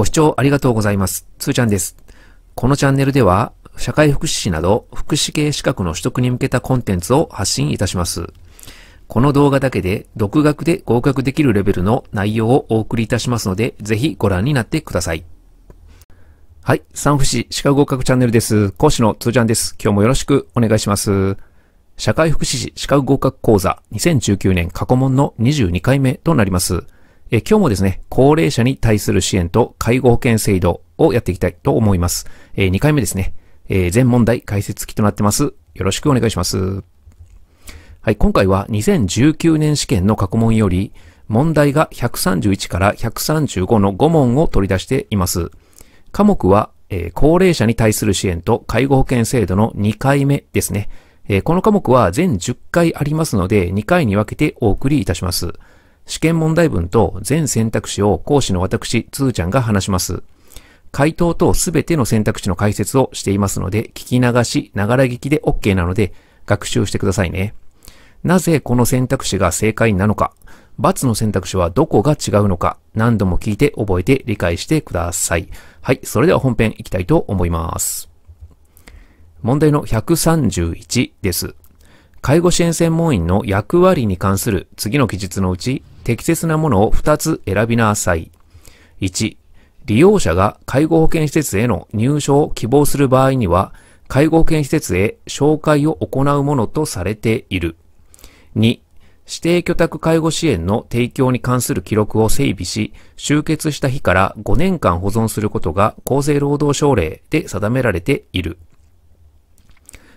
ご視聴ありがとうございます。つーちゃんです。このチャンネルでは、社会福祉士など福祉系資格の取得に向けたコンテンツを発信いたします。この動画だけで独学で合格できるレベルの内容をお送りいたしますので、ぜひご覧になってください。はい、産婦士資格合格チャンネルです。講師のつーちゃんです。今日もよろしくお願いします。社会福祉士資格合格講座2019年過去問の22回目となります。え今日もですね、高齢者に対する支援と介護保険制度をやっていきたいと思います。え2回目ですね、え全問題解説期となってます。よろしくお願いします。はい、今回は2019年試験の過去問より、問題が131から135の5問を取り出しています。科目は、え高齢者に対する支援と介護保険制度の2回目ですね。えこの科目は全10回ありますので、2回に分けてお送りいたします。試験問題文と全選択肢を講師の私、つーちゃんが話します。回答とすべての選択肢の解説をしていますので、聞き流し、ながら聞きで OK なので、学習してくださいね。なぜこの選択肢が正解なのか、×の選択肢はどこが違うのか、何度も聞いて覚えて理解してください。はい、それでは本編いきたいと思います。問題の131です。介護支援専門員の役割に関する次の記述のうち適切なものを2つ選びなさい。1、利用者が介護保険施設への入所を希望する場合には、介護保険施設へ紹介を行うものとされている。2、指定居宅介護支援の提供に関する記録を整備し、集結した日から5年間保存することが厚生労働省令で定められている。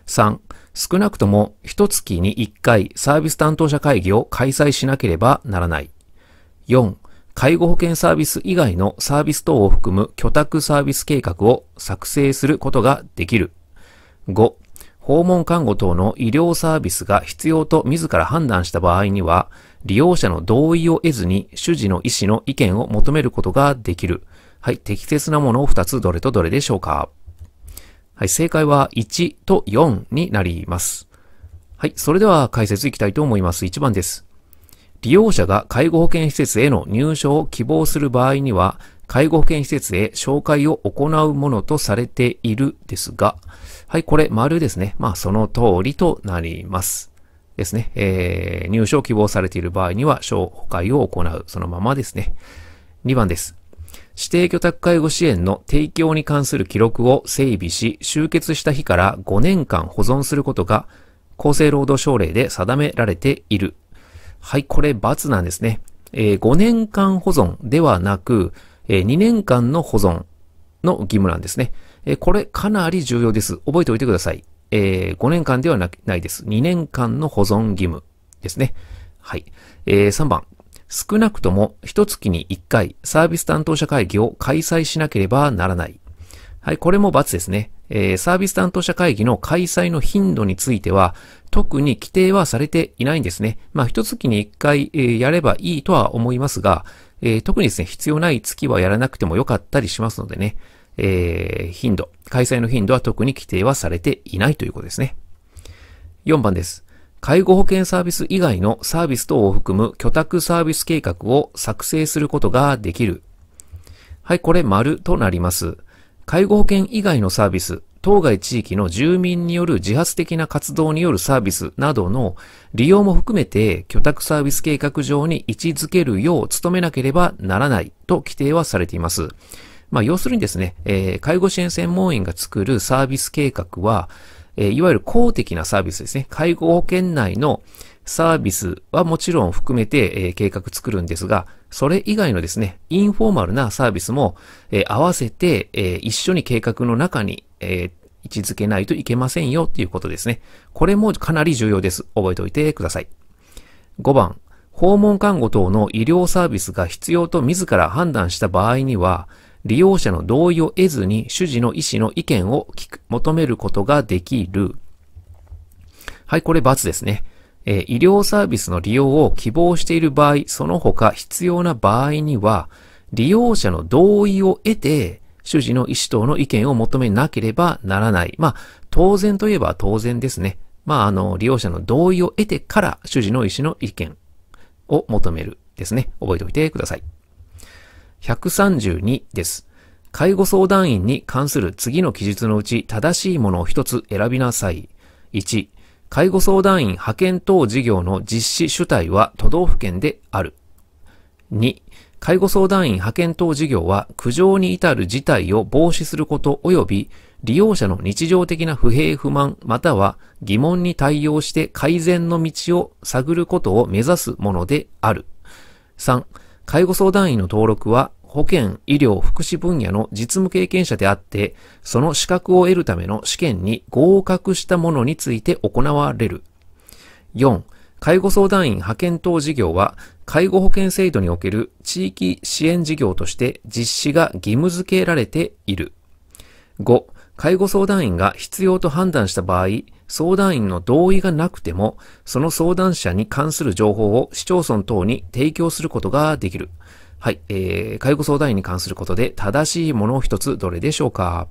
3、少なくとも一月に一回サービス担当者会議を開催しなければならない。4、介護保険サービス以外のサービス等を含む居宅サービス計画を作成することができる。5、訪問看護等の医療サービスが必要と自ら判断した場合には、利用者の同意を得ずに主治の医師の意見を求めることができる。はい、適切なものを2つどれとどれでしょうかはい、正解は1と4になります。はい、それでは解説いきたいと思います。1番です。利用者が介護保険施設への入所を希望する場合には、介護保険施設へ紹介を行うものとされているですが、はい、これ、丸ですね。まあ、その通りとなります。ですね。えー、入所を希望されている場合には、紹介を行う。そのままですね。2番です。指定居宅介護支援の提供に関する記録を整備し、集結した日から5年間保存することが、厚生労働省令で定められている。はい、これ、罰なんですね。えー、5年間保存ではなく、えー、2年間の保存の義務なんですね。えー、これ、かなり重要です。覚えておいてください。えー、5年間ではなないです。2年間の保存義務ですね。はい。えー、3番。少なくとも一月に1回サービス担当者会議を開催しなければならない。はい、これも罰ですね。えー、サービス担当者会議の開催の頻度については、特に規定はされていないんですね。まあ、一月に1回、えー、やればいいとは思いますが、えー、特にですね、必要ない月はやらなくてもよかったりしますのでね、えー、頻度、開催の頻度は特に規定はされていないということですね。4番です。介護保険サービス以外のサービス等を含む居宅サービス計画を作成することができる。はい、これ丸となります。介護保険以外のサービス、当該地域の住民による自発的な活動によるサービスなどの利用も含めて居宅サービス計画上に位置づけるよう努めなければならないと規定はされています。まあ、要するにですね、えー、介護支援専門員が作るサービス計画は、えー、いわゆる公的なサービスですね。介護保険内のサービスはもちろん含めて、えー、計画作るんですが、それ以外のですね、インフォーマルなサービスも、えー、合わせて、えー、一緒に計画の中に、え位置づけないといけませんよっていうことですね。これもかなり重要です。覚えておいてください。5番、訪問看護等の医療サービスが必要と自ら判断した場合には、利用者の同意を得ずに主事の医師の意見を求めることができる。はい、これ×ですね。えー、医療サービスの利用を希望している場合、その他必要な場合には、利用者の同意を得て、主事の医師等の意見を求めなければならない。まあ、当然といえば当然ですね。まあ、あの、利用者の同意を得てから主事の医師の意見を求めるですね。覚えておいてください。132です。介護相談員に関する次の記述のうち正しいものを一つ選びなさい。1、介護相談員派遣等事業の実施主体は都道府県である。2、介護相談員派遣等事業は苦情に至る事態を防止すること及び利用者の日常的な不平不満または疑問に対応して改善の道を探ることを目指すものである。3、介護相談員の登録は保健、医療、福祉分野の実務経験者であって、その資格を得るための試験に合格したものについて行われる。4、介護相談員派遣等事業は、介護保険制度における地域支援事業として実施が義務付けられている。5、介護相談員が必要と判断した場合、相談員の同意がなくても、その相談者に関する情報を市町村等に提供することができる。はい、えー、介護相談員に関することで正しいものを一つどれでしょうか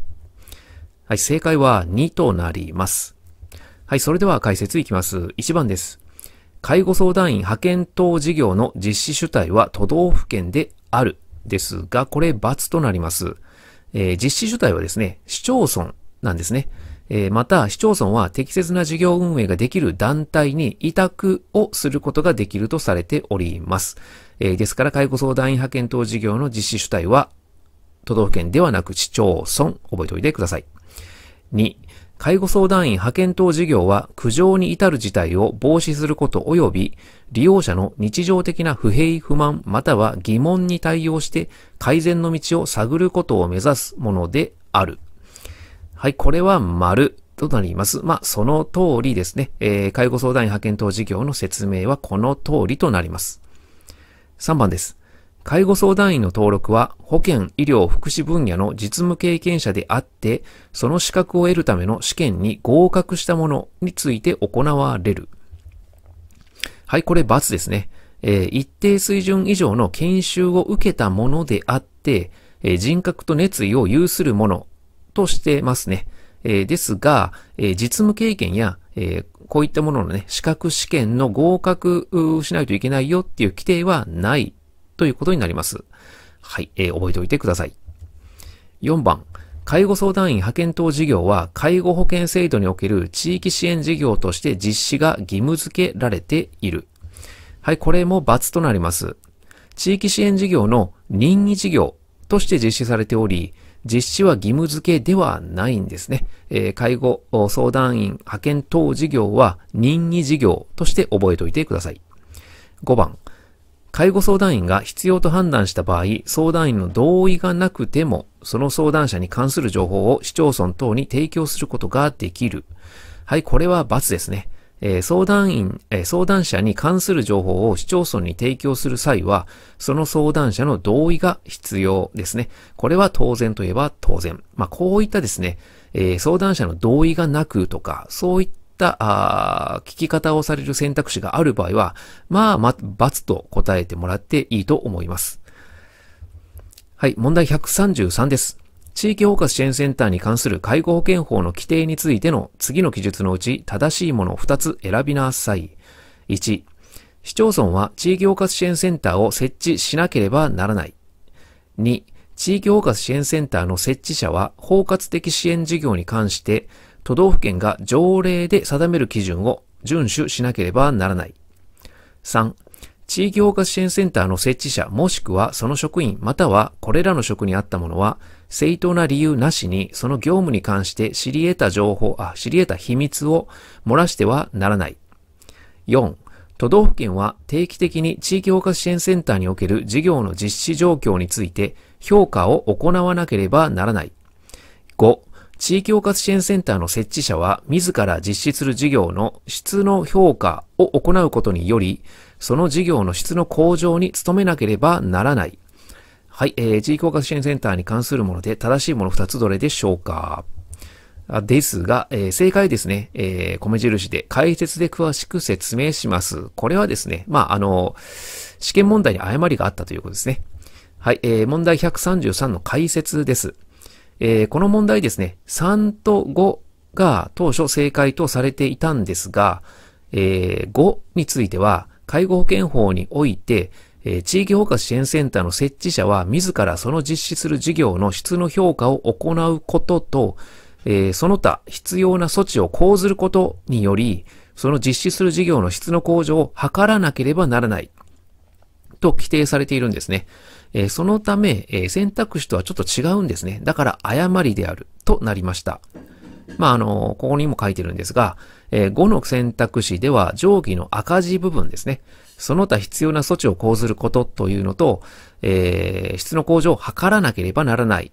はい、正解は2となります。はい、それでは解説いきます。1番です。介護相談員派遣等事業の実施主体は都道府県であるですが、これ×となります。えー、実施主体はですね、市町村なんですね。えー、また、市町村は適切な事業運営ができる団体に委託をすることができるとされております。えー、ですから、介護相談員派遣等事業の実施主体は、都道府県ではなく市町村、覚えておいてください。2、介護相談員派遣等事業は苦情に至る事態を防止すること及び、利用者の日常的な不平不満または疑問に対応して改善の道を探ることを目指すものである。はい、これは丸。となります。まあ、その通りですね。えー、介護相談員派遣等事業の説明はこの通りとなります。3番です。介護相談員の登録は保健、医療、福祉分野の実務経験者であって、その資格を得るための試験に合格したものについて行われる。はい、これ×ですね。えー、一定水準以上の研修を受けたものであって、えー、人格と熱意を有するものとしてますね。えー、ですが、え実務経験や、えこういったもののね、資格試験の合格しないといけないよっていう規定はないということになります。はい、えー、覚えておいてください。4番、介護相談員派遣等事業は、介護保険制度における地域支援事業として実施が義務付けられている。はい、これも罰となります。地域支援事業の任意事業として実施されており、実施は義務付けではないんですね。えー、介護相談員派遣等事業は任意事業として覚えておいてください。5番、介護相談員が必要と判断した場合、相談員の同意がなくても、その相談者に関する情報を市町村等に提供することができる。はい、これは罰ですね。えー、相談員、えー、相談者に関する情報を市町村に提供する際は、その相談者の同意が必要ですね。これは当然といえば当然。まあ、こういったですね、えー、相談者の同意がなくとか、そういっったあ聞き方をされる選択肢がある場合は、まあ、ま、×と答えてもらっていいと思います。はい、問題133です。地域包括支援センターに関する介護保険法の規定についての次の記述のうち正しいものを2つ選びなさい。1、市町村は地域包括支援センターを設置しなければならない。2、地域包括支援センターの設置者は包括的支援事業に関して都道府県が条例で定める基準を遵守しなければならない。3、地域包括支援センターの設置者もしくはその職員またはこれらの職にあった者は正当な理由なしにその業務に関して知り得た情報、あ、知り得た秘密を漏らしてはならない。4、都道府県は定期的に地域包括支援センターにおける事業の実施状況について評価を行わなければならない。5、地域包括支援センターの設置者は自ら実施する事業の質の評価を行うことにより、その事業の質の向上に努めなければならない。はい、えー、地域包括支援センターに関するもので正しいもの二つどれでしょうかですが、えー、正解ですね、えー、米印で解説で詳しく説明します。これはですね、まあ、あの、試験問題に誤りがあったということですね。はい、えー、問題133の解説です。えー、この問題ですね、3と5が当初正解とされていたんですが、えー、5については、介護保険法において、えー、地域包括支援センターの設置者は自らその実施する事業の質の評価を行うことと、えー、その他必要な措置を講ずることにより、その実施する事業の質の向上を図らなければならない。と規定されているんですね。えー、そのため、えー、選択肢とはちょっと違うんですね。だから誤りであるとなりました。まあ、あの、ここにも書いてるんですが、えー、5の選択肢では定規の赤字部分ですね。その他必要な措置を講ずることというのと、えー、質の向上を図らなければならないっ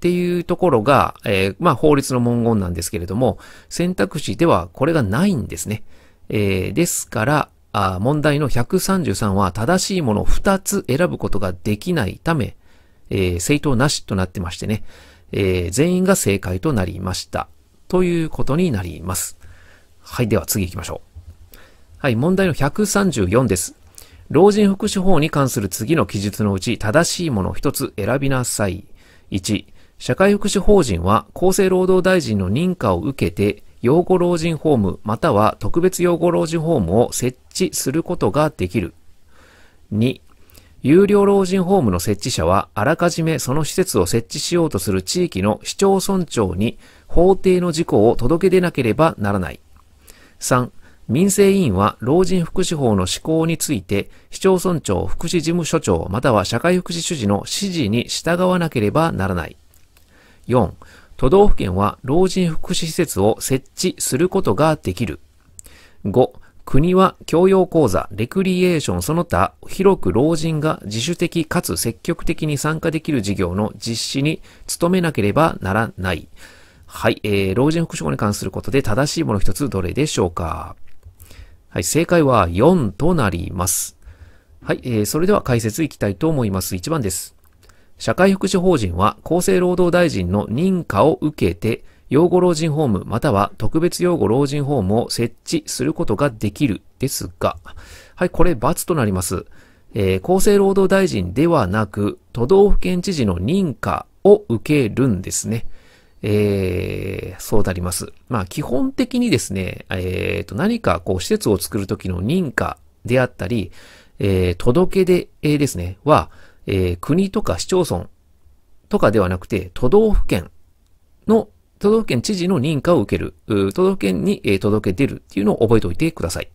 ていうところが、えー、まあ、法律の文言なんですけれども、選択肢ではこれがないんですね。えー、ですから、あ問題の133は正しいものを2つ選ぶことができないため、えー、正当なしとなってましてね、えー、全員が正解となりました。ということになります。はい、では次行きましょう。はい、問題の134です。老人福祉法に関する次の記述のうち正しいものを1つ選びなさい。1、社会福祉法人は厚生労働大臣の認可を受けて養護老人ホームまたは特別養護老人ホームを設置することができる。2、有料老人ホームの設置者は、あらかじめその施設を設置しようとする地域の市町村長に法定の事項を届け出なければならない。3、民生委員は老人福祉法の施行について、市町村長、福祉事務所長、または社会福祉主事の指示に従わなければならない。4、都道府県は老人福祉施設を設置することができる。5、国は教養講座、レクリエーションその他、広く老人が自主的かつ積極的に参加できる事業の実施に努めなければならない。はい、えー、老人福祉法に関することで正しいもの一つどれでしょうかはい、正解は4となります。はい、えー、それでは解説いきたいと思います。1番です。社会福祉法人は厚生労働大臣の認可を受けて、養護老人ホームまたは特別養護老人ホームを設置することができるですが、はい、これ罰となります。えー、厚生労働大臣ではなく、都道府県知事の認可を受けるんですね。えー、そうなります。まあ、基本的にですね、えー、と、何かこう、施設を作るときの認可であったり、えー、届け出ですね、は、えー、国とか市町村とかではなくて、都道府県の、都道府県知事の認可を受ける、都道府県に、え届け出るっていうのを覚えておいてください。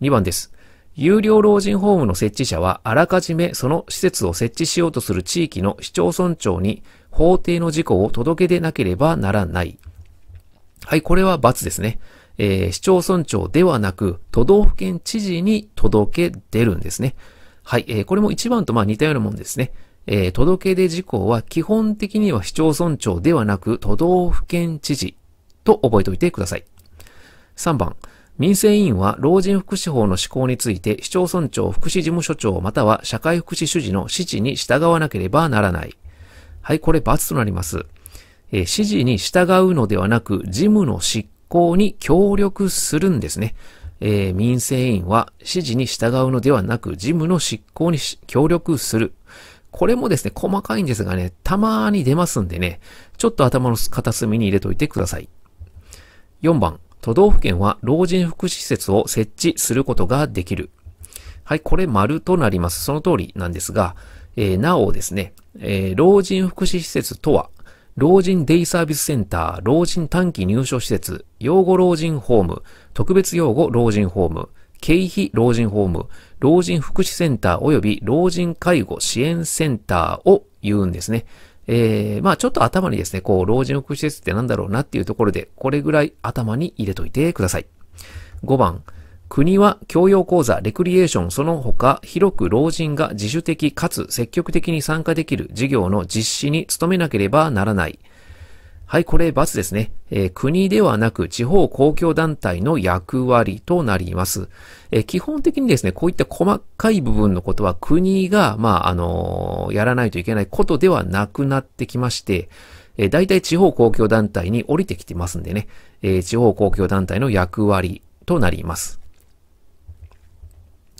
2番です。有料老人ホームの設置者は、あらかじめその施設を設置しようとする地域の市町村長に法定の事項を届け出なければならない。はい、これは罰ですね。えー、市町村長ではなく、都道府県知事に届け出るんですね。はい、えー、これも1番とまあ似たようなもんですね。えー、届け出事項は基本的には市町村長ではなく都道府県知事と覚えておいてください。3番、民生委員は老人福祉法の施行について市町村長、福祉事務所長または社会福祉主事の指示に従わなければならない。はい、これ罰となります。えー、指示に従うのではなく、事務の執行に協力するんですね。えー、民生委員は指示に従うのではなく、事務の執行に協力する。これもですね、細かいんですがね、たまーに出ますんでね、ちょっと頭の片隅に入れといてください。4番、都道府県は老人福祉施設を設置することができる。はい、これ丸となります。その通りなんですが、えー、なおですね、えー、老人福祉施設とは、老人デイサービスセンター、老人短期入所施設、養護老人ホーム、特別養護老人ホーム、経費老人ホーム、老人福祉センター及び老人介護支援センターを言うんですね。えー、まあちょっと頭にですね、こう、老人福祉施設って何だろうなっていうところで、これぐらい頭に入れといてください。5番、国は教養講座、レクリエーション、その他、広く老人が自主的かつ積極的に参加できる事業の実施に努めなければならない。はい、これ、罰ですね。えー、国ではなく地方公共団体の役割となります。えー、基本的にですね、こういった細かい部分のことは国が、まあ、あのー、やらないといけないことではなくなってきまして、えー、大体地方公共団体に降りてきてますんでね、えー、地方公共団体の役割となります。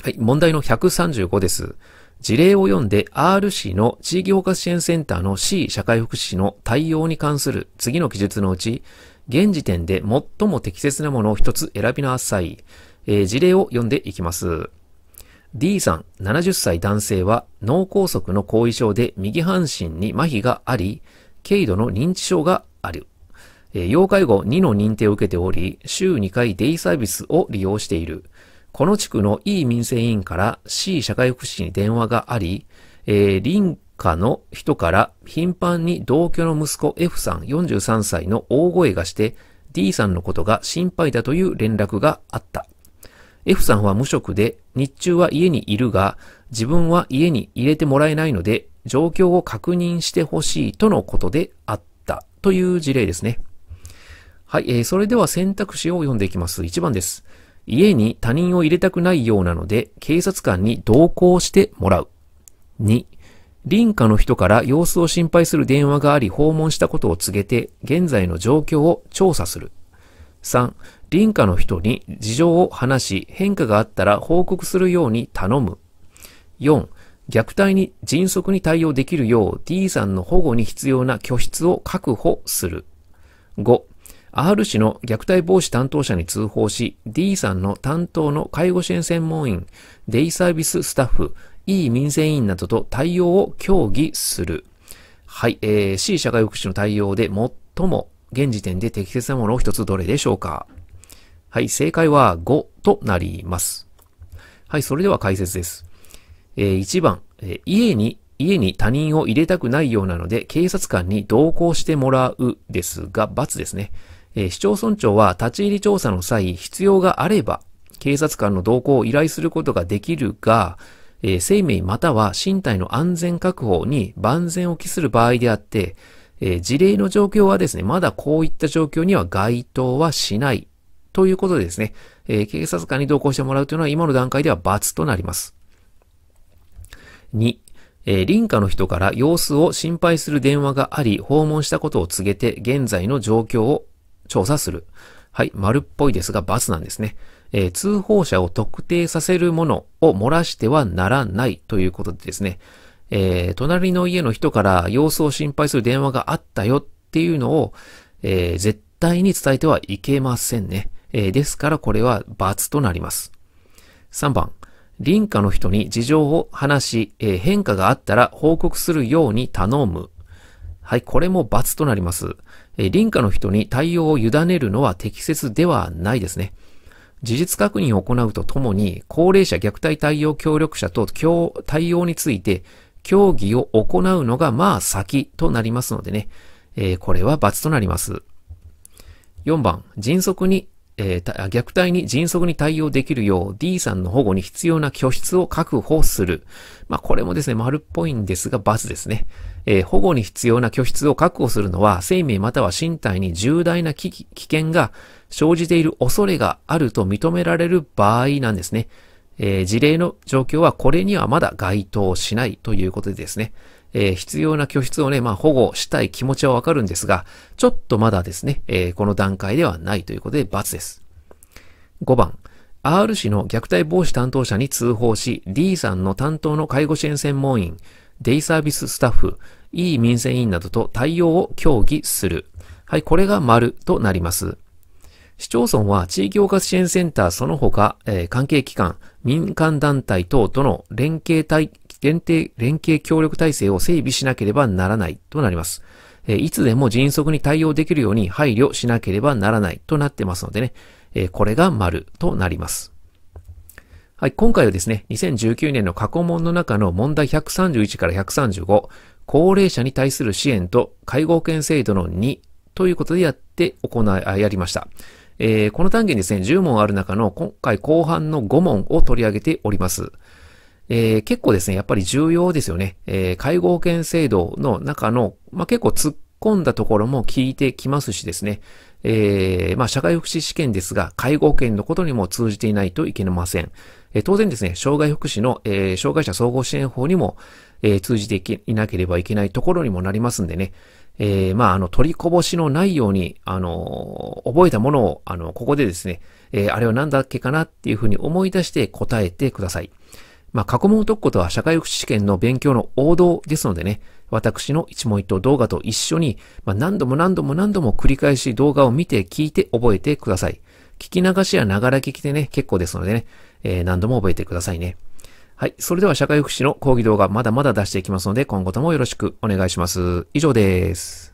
はい、問題の135です。事例を読んで R 市の地域包括支援センターの C 社会福祉士の対応に関する次の記述のうち、現時点で最も適切なものを一つ選びなさい。えー、事例を読んでいきます。D さん、70歳男性は脳梗塞の後遺症で右半身に麻痺があり、軽度の認知症がある。要介護2の認定を受けており、週2回デイサービスを利用している。この地区の E 民生委員から C 社会福祉に電話があり、えー、林家の人から頻繁に同居の息子 F さん43歳の大声がして D さんのことが心配だという連絡があった。F さんは無職で日中は家にいるが自分は家に入れてもらえないので状況を確認してほしいとのことであったという事例ですね。はい、えー、それでは選択肢を読んでいきます。1番です。家に他人を入れたくないようなので、警察官に同行してもらう。2、隣家の人から様子を心配する電話があり訪問したことを告げて、現在の状況を調査する。3、隣家の人に事情を話し、変化があったら報告するように頼む。4、虐待に迅速に対応できるよう D さんの保護に必要な拠出を確保する。5、R 氏の虐待防止担当者に通報し、D さんの担当の介護支援専門員、デイサービススタッフ、E 民生委員などと対応を協議する。はい、えー、C 社会福祉の対応で最も現時点で適切なものを一つどれでしょうかはい、正解は5となります。はい、それでは解説です。えー、1番、えー、家に家に他人を入れたくないようなので警察官に同行してもらうですが、×ですね。えー、市町村長は立ち入り調査の際、必要があれば、警察官の同行を依頼することができるが、えー、生命または身体の安全確保に万全を期する場合であって、えー、事例の状況はですね、まだこういった状況には該当はしないということでですね、えー、警察官に同行してもらうというのは今の段階では罰となります。2、えー、林家の人から様子を心配する電話があり、訪問したことを告げて現在の状況を調査する。はい、丸っぽいですが、罰なんですね。えー、通報者を特定させるものを漏らしてはならないということでですね、えー、隣の家の人から様子を心配する電話があったよっていうのを、えー、絶対に伝えてはいけませんね。えー、ですからこれは罰となります。3番、隣家の人に事情を話し、え変化があったら報告するように頼むはい、これも罰となります。え臨下の人に対応を委ねるのは適切ではないですね。事実確認を行うとともに、高齢者虐待対応協力者と対応について、協議を行うのがまあ先となりますのでね、えー、これは罰となります。4番、迅速にえー、虐待に迅速に対応できるよう D さんの保護に必要な拠出を確保する。まあ、これもですね、丸っぽいんですが、×ですね。えー、保護に必要な拠出を確保するのは、生命または身体に重大な危険が生じている恐れがあると認められる場合なんですね。えー、事例の状況はこれにはまだ該当しないということでですね。えー、必要な拠出をね、まあ保護したい気持ちはわかるんですが、ちょっとまだですね、えー、この段階ではないということで×です。5番、R 氏の虐待防止担当者に通報し、D さんの担当の介護支援専門員、デイサービススタッフ、E 民生委員などと対応を協議する。はい、これが丸となります。市町村は地域包括支援センターその他、えー、関係機関、民間団体等との連携体、連携、連携協力体制を整備しなければならないとなります。えー、いつでも迅速に対応できるように配慮しなければならないとなってますのでね、えー、これが丸となります。はい、今回はですね、2019年の過去問の中の問題131から135、高齢者に対する支援と介護保険制度の2ということでやって行い、やりました。えー、この単元ですね、10問ある中の今回後半の5問を取り上げております。えー、結構ですね、やっぱり重要ですよね。えー、介護保険制度の中の、まあ、結構突っ込んだところも聞いてきますしですね、えー、まあ、社会福祉試験ですが、介護保険のことにも通じていないといけません。えー、当然ですね、障害福祉の、えー、障害者総合支援法にも、え通じていなければいけないところにもなりますんでね、えー、まあ、あの、取りこぼしのないように、あの、覚えたものを、あの、ここでですね、えー、あれは何だっけかなっていうふうに思い出して答えてください。まあ、過去問を解くことは社会福祉試験の勉強の王道ですのでね、私の一問一答動画と一緒に、まあ、何度も何度も何度も繰り返し動画を見て聞いて覚えてください。聞き流しやながら聞きでね、結構ですのでね、えー、何度も覚えてくださいね。はい。それでは社会福祉の講義動画まだまだ出していきますので、今後ともよろしくお願いします。以上です。